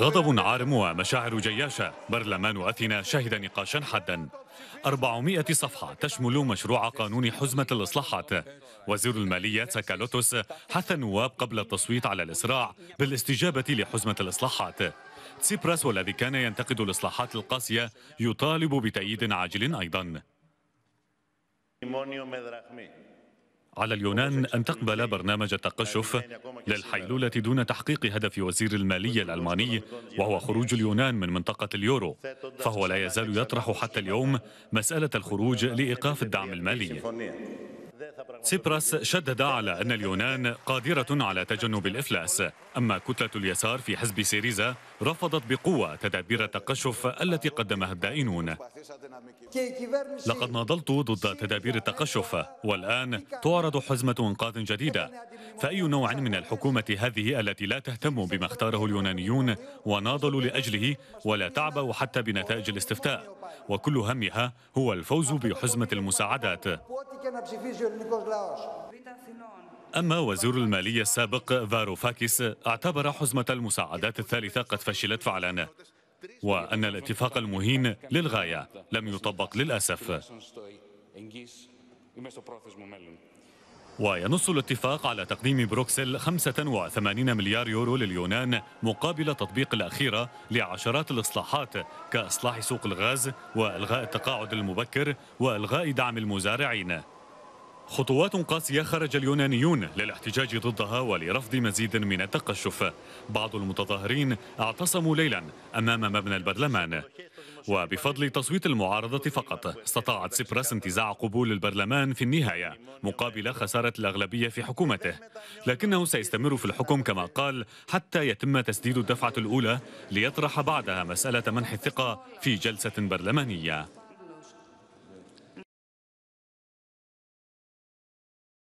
غضب عارم ومشاعر جياشة برلمان أثينا شهد نقاشا حادا 400 صفحة تشمل مشروع قانون حزمة الإصلاحات وزير المالية ساكالوتوس حث النواب قبل التصويت على الإسراع بالاستجابة لحزمة الإصلاحات تسيبراس والذي كان ينتقد الإصلاحات القاسية يطالب بتأييد عاجل أيضا على اليونان أن تقبل برنامج التقشف للحيلولة دون تحقيق هدف وزير المالية الألماني وهو خروج اليونان من منطقة اليورو فهو لا يزال يطرح حتى اليوم مسألة الخروج لإيقاف الدعم المالي سيبراس شدد على أن اليونان قادرة على تجنب الإفلاس أما كتلة اليسار في حزب سيريزا رفضت بقوة تدابير التقشف التي قدمها الدائنون لقد ناضلت ضد تدابير التقشف والآن تعرض حزمة إنقاذ جديدة فأي نوع من الحكومة هذه التي لا تهتم بما اختاره اليونانيون وناضلوا لأجله ولا تعبوا حتى بنتائج الاستفتاء وكل همها هو الفوز بحزمة المساعدات أما وزير المالية السابق فاروفاكيس اعتبر حزمة المساعدات الثالثة قد فشلت فعلا وأن الاتفاق المهين للغاية لم يطبق للأسف وينص الاتفاق على تقديم بروكسل 85 مليار يورو لليونان مقابل تطبيق الأخيرة لعشرات الإصلاحات كإصلاح سوق الغاز وإلغاء التقاعد المبكر وإلغاء دعم المزارعين خطوات قاسية خرج اليونانيون للاحتجاج ضدها ولرفض مزيد من التقشف بعض المتظاهرين اعتصموا ليلا أمام مبنى البرلمان وبفضل تصويت المعارضة فقط استطاعت سيبراس انتزاع قبول البرلمان في النهاية مقابل خسارة الأغلبية في حكومته لكنه سيستمر في الحكم كما قال حتى يتم تسديد الدفعة الأولى ليطرح بعدها مسألة منح الثقة في جلسة برلمانية